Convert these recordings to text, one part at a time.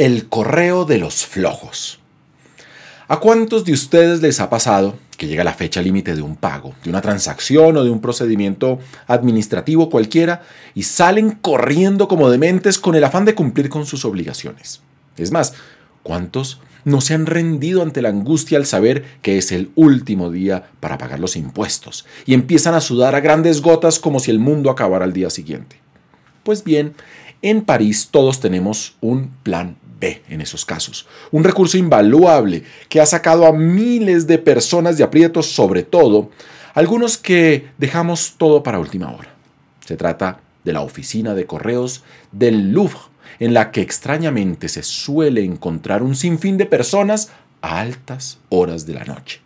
El correo de los flojos. ¿A cuántos de ustedes les ha pasado que llega la fecha límite de un pago, de una transacción o de un procedimiento administrativo cualquiera y salen corriendo como dementes con el afán de cumplir con sus obligaciones? Es más, ¿cuántos no se han rendido ante la angustia al saber que es el último día para pagar los impuestos y empiezan a sudar a grandes gotas como si el mundo acabara al día siguiente? Pues bien, en París todos tenemos un plan en esos casos. Un recurso invaluable que ha sacado a miles de personas de aprietos, sobre todo algunos que dejamos todo para última hora. Se trata de la oficina de correos del Louvre, en la que extrañamente se suele encontrar un sinfín de personas a altas horas de la noche.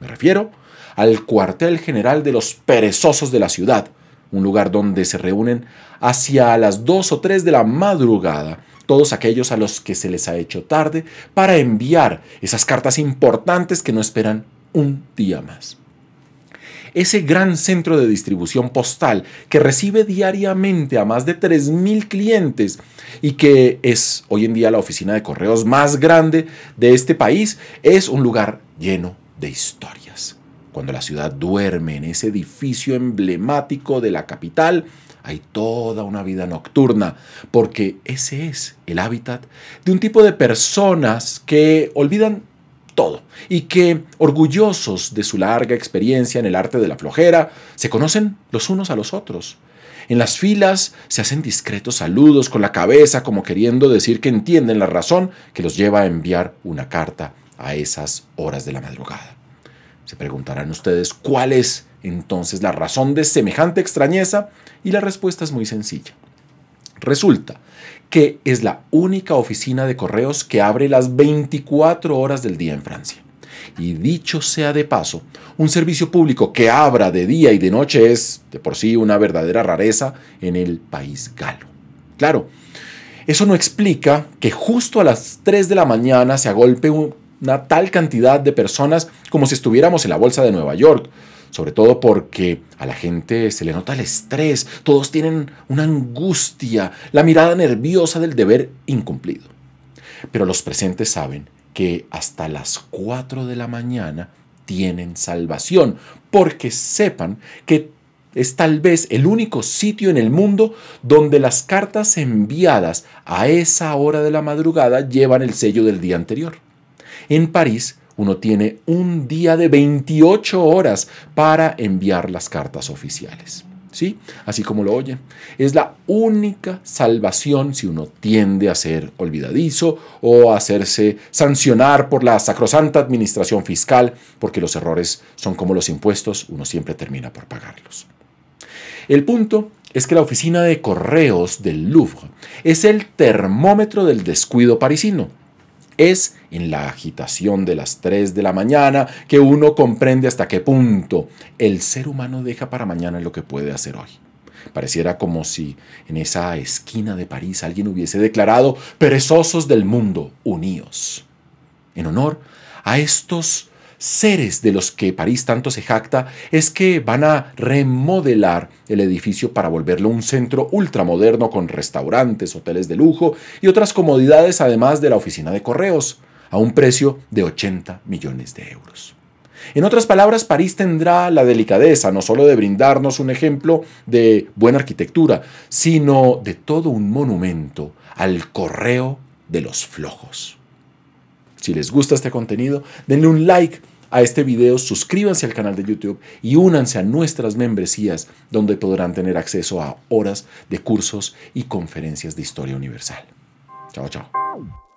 Me refiero al cuartel general de los perezosos de la ciudad, un lugar donde se reúnen hacia las 2 o 3 de la madrugada todos aquellos a los que se les ha hecho tarde para enviar esas cartas importantes que no esperan un día más. Ese gran centro de distribución postal que recibe diariamente a más de 3.000 clientes y que es hoy en día la oficina de correos más grande de este país, es un lugar lleno de historia. Cuando la ciudad duerme en ese edificio emblemático de la capital, hay toda una vida nocturna, porque ese es el hábitat de un tipo de personas que olvidan todo y que, orgullosos de su larga experiencia en el arte de la flojera, se conocen los unos a los otros. En las filas se hacen discretos saludos con la cabeza como queriendo decir que entienden la razón que los lleva a enviar una carta a esas horas de la madrugada. Se preguntarán ustedes cuál es entonces la razón de semejante extrañeza y la respuesta es muy sencilla. Resulta que es la única oficina de correos que abre las 24 horas del día en Francia. Y dicho sea de paso, un servicio público que abra de día y de noche es de por sí una verdadera rareza en el país galo. Claro, eso no explica que justo a las 3 de la mañana se agolpe un, una tal cantidad de personas como si estuviéramos en la bolsa de Nueva York. Sobre todo porque a la gente se le nota el estrés, todos tienen una angustia, la mirada nerviosa del deber incumplido. Pero los presentes saben que hasta las 4 de la mañana tienen salvación, porque sepan que es tal vez el único sitio en el mundo donde las cartas enviadas a esa hora de la madrugada llevan el sello del día anterior. En París, uno tiene un día de 28 horas para enviar las cartas oficiales. ¿Sí? Así como lo oye. Es la única salvación si uno tiende a ser olvidadizo o a hacerse sancionar por la sacrosanta administración fiscal, porque los errores son como los impuestos, uno siempre termina por pagarlos. El punto es que la oficina de correos del Louvre es el termómetro del descuido parisino es en la agitación de las 3 de la mañana que uno comprende hasta qué punto el ser humano deja para mañana lo que puede hacer hoy. Pareciera como si en esa esquina de París alguien hubiese declarado perezosos del mundo, unidos. En honor a estos seres de los que París tanto se jacta es que van a remodelar el edificio para volverlo un centro ultramoderno con restaurantes, hoteles de lujo y otras comodidades además de la oficina de correos, a un precio de 80 millones de euros. En otras palabras, París tendrá la delicadeza no solo de brindarnos un ejemplo de buena arquitectura, sino de todo un monumento al correo de los flojos. Si les gusta este contenido, denle un like a este video, suscríbanse al canal de YouTube y únanse a nuestras membresías donde podrán tener acceso a horas de cursos y conferencias de historia universal. Chao, chao.